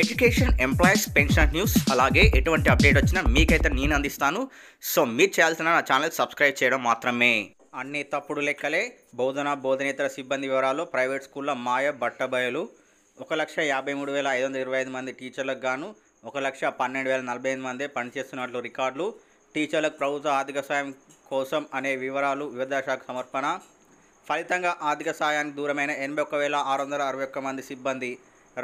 education employees pension news అలాగే ఎటువంటి update వచ్చినా మీకైతే నేను అందిస్తాను సో మీరు చేయాల్సిన నా ఛానల్ సబ్స్క్రైబ్ చేయడం మాత్రమే అన్ని తప్పుడు లెక్కలే బోధన బోధనేతర సిబ్బంది వివరాలు ప్రైవేట్ స్కూల్లో మాయ బట్టబయలు ఒక లక్ష యాభై మూడు వేల ఐదు వందల ఇరవై ఐదు మంది టీచర్లకు గాను ఒక లక్ష పన్నెండు వేల నలభై ఐదు మంది పనిచేస్తున్నట్లు రికార్డులు టీచర్లకు ప్రభుత్వ ఆర్థిక సాయం కోసం అనే వివరాలు వివిధ శాఖ సమర్పణ ఫలితంగా ఆర్థిక సాయానికి దూరమైన ఎనభై ఒక్క వేల ఆరు వందల అరవై ఒక్క మంది సిబ్బంది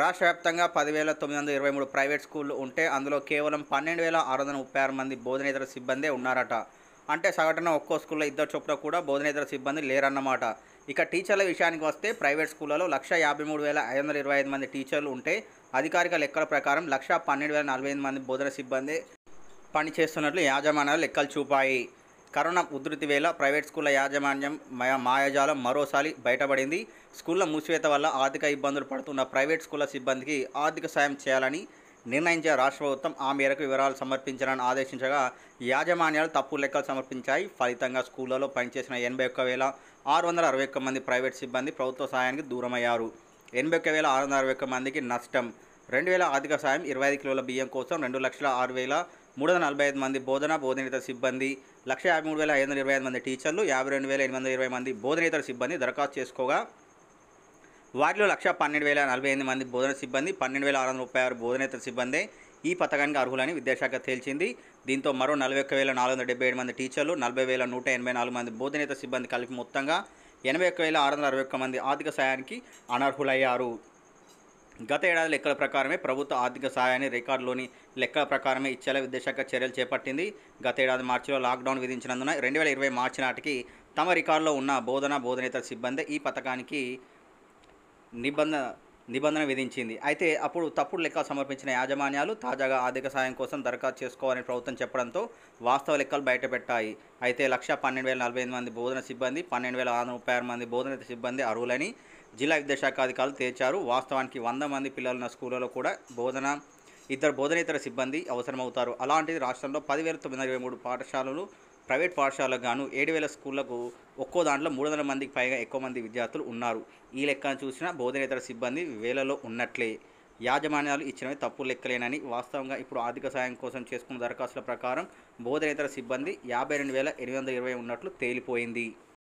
రాష్ట్ర వ్యాప్తంగా పదివేల తొమ్మిది వందల ఇరవై మూడు ప్రైవేట్ స్కూళ్ళు ఉంటే అందులో కేవలం పన్నెండు వేల ఆరు వందల ముప్పై ఆరు మంది బోధనేతర సిబ్బందే ఉన్నారట అంటే సగటున ఒక్కో స్కూల్లో ఇద్దరు చొప్పున కూడా బోధనేతర సిబ్బంది లేరన్నమాట ఇక టీచర్ల విషయానికి వస్తే ప్రైవేట్ స్కూళ్ళలో లక్ష యాభై మూడు వేల ఐదు వందల ఇరవై ఐదు మంది టీచర్లు ఉంటే అధికారిక లెక్కల ప్రకారం లక్ష పన్నెండు వేల నలభై ఐదు మంది బోధన సిబ్బంది పనిచేస్తున్నట్లు యాజమాన్యాలు లెక్కలు చూపాయి కరోనా ఉధృతి వేళ ప్రైవేట్ స్కూళ్ల యాజమాన్యం మాయాజాలం మరోసారి బయటపడింది స్కూళ్ల మూసివేత వల్ల ఆర్థిక ఇబ్బందులు పడుతున్న ప్రైవేట్ స్కూళ్ల సిబ్బందికి ఆర్థిక సాయం చేయాలని నిర్ణయించిన రాష్ట్ర ప్రభుత్వం ఆ మేరకు వివరాలు సమర్పించాలని ఆదేశించగా యాజమాన్యాలు తప్పు లెక్కలు సమర్పించాయి ఫలితంగా స్కూళ్లలో పనిచేసిన ఎనభై ఒక్క వేల ఆరు వందల అరవై ఒక్క మంది ప్రైవేట్ సిబ్బంది ప్రభుత్వ సాయానికి దూరమయ్యారు ఎనభై ఒక్క వేల ఆరు వందల అరవై ఒక్క మందికి నష్టం రెండు వేల ఆర్థిక సాయం ఇరవై ఐదు కిలోల బియ్యం కోసం రెండు లక్షల ఆరు వేల మూడు వందల నలభై ఐదు మంది బోధన బోధనేతర సిబ్బంది లక్ష యాభై మూడు వేల ఐదు వందల ఇరవై ఐదు మంది టీచర్లు యాభై రెండు వేల ఎనిమిది వందల ఇరవై మంది బోధనేతర సిబ్బంది దరఖాస్తు చేసుకోగా వారిలో లక్ష పన్నెండు వేల నలభై ఎనిమిది మంది బోధన సిబ్బంది పన్నెండు వేల ఆరు వందల ముప్పై ఆరు బోధనేతర సిబ్బందే ఈ పథకానికి అర్హులని విద్యాశాఖ తేల్చింది దీంతో మరో నలభై ఒక్క వేల నాలుగు వందల డెబ్బై ఏడు మంది టీచర్లు నలభై వేల నూట ఎనభై నాలుగు మంది బోధనేతర సిబ్బంది కలిపి మొత్తంగా ఎనభై ఒక్క వేల ఆరు వందల అరవై ఒక్క మంది ఆర్థిక సాయానికి అనర్హులయ్యారు గత ఏడాది లెక్కల ప్రకారమే ప్రభుత్వ ఆర్థిక సహాయాన్ని రికార్డులోని లెక్కల ప్రకారమే ఇచ్చేలా విద్యాశాఖ చర్యలు చేపట్టింది గత ఏడాది మార్చిలో లాక్డౌన్ విధించినందున రెండు వేల ఇరవై మార్చి నాటికి తమ రికార్డులో ఉన్న బోధన బోధనేతర సిబ్బంది ఈ పథకానికి నిబంధన నిబంధన విధించింది అయితే అప్పుడు తప్పుడు లెక్కలు సమర్పించిన యాజమాన్యాలు తాజాగా ఆర్థిక సాయం కోసం దరఖాస్తు చేసుకోవాలని ప్రభుత్వం చెప్పడంతో వాస్తవ లెక్కలు బయటపెట్టాయి అయితే లక్ష పన్నెండు వేల నలభై ఎనిమిది మంది బోధన సిబ్బంది పన్నెండు వేల ఆరు ముప్పై ఆరు మంది బోధన సిబ్బంది అర్హులని జిల్లా విద్యాశాఖ అధికారులు తేల్చారు వాస్తవానికి వంద మంది పిల్లలున్న స్కూళ్ళలో కూడా బోధన ఇద్దరు బోధనేతర సిబ్బంది అవసరమవుతారు అలాంటిది రాష్ట్రంలో పదివేల తొమ్మిది ఇరవై మూడు పాఠశాలలు ప్రైవేట్ పాఠశాలకు గాను ఏడు వేల స్కూళ్లకు ఒక్కో దాంట్లో మూడు వందల మందికి పైగా ఎక్కువ మంది విద్యార్థులు ఉన్నారు ఈ లెక్కను చూసిన బోధనేతర సిబ్బంది వేలలో ఉన్నట్లే యాజమాన్యాలు ఇచ్చినవి తప్పు లెక్కలేనని వాస్తవంగా ఇప్పుడు ఆర్థిక సాయం కోసం చేసుకున్న దరఖాస్తుల ప్రకారం బోధనేతర సిబ్బంది యాభై రెండు వేల ఎనిమిది వందల ఇరవై ఉన్నట్లు తేలిపోయింది